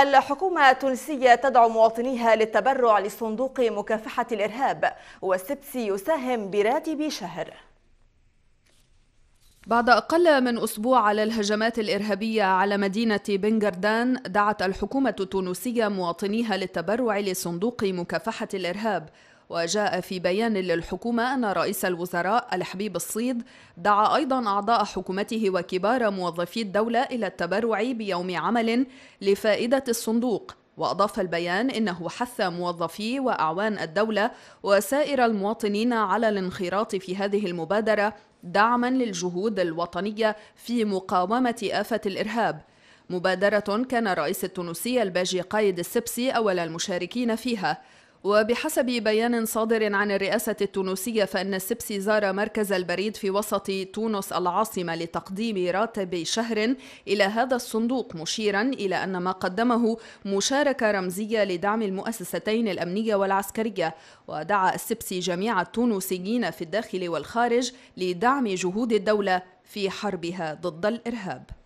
الحكومة التونسية تدعو مواطنيها للتبرع لصندوق مكافحة الإرهاب والسبسي يساهم براتب شهر بعد أقل من أسبوع على الهجمات الإرهابية على مدينة بنغردان دعت الحكومة التونسية مواطنيها للتبرع لصندوق مكافحة الإرهاب وجاء في بيان للحكومة أن رئيس الوزراء الحبيب الصيد دعا أيضا أعضاء حكومته وكبار موظفي الدولة إلى التبرع بيوم عمل لفائدة الصندوق وأضاف البيان إنه حث موظفي وأعوان الدولة وسائر المواطنين على الانخراط في هذه المبادرة دعما للجهود الوطنية في مقاومة آفة الإرهاب مبادرة كان رئيس التونسي الباجي قايد السبسي أول المشاركين فيها وبحسب بيان صادر عن الرئاسة التونسية فإن السبسي زار مركز البريد في وسط تونس العاصمة لتقديم راتب شهر إلى هذا الصندوق مشيرا إلى أن ما قدمه مشاركة رمزية لدعم المؤسستين الأمنية والعسكرية ودعا السبسي جميع التونسيين في الداخل والخارج لدعم جهود الدولة في حربها ضد الإرهاب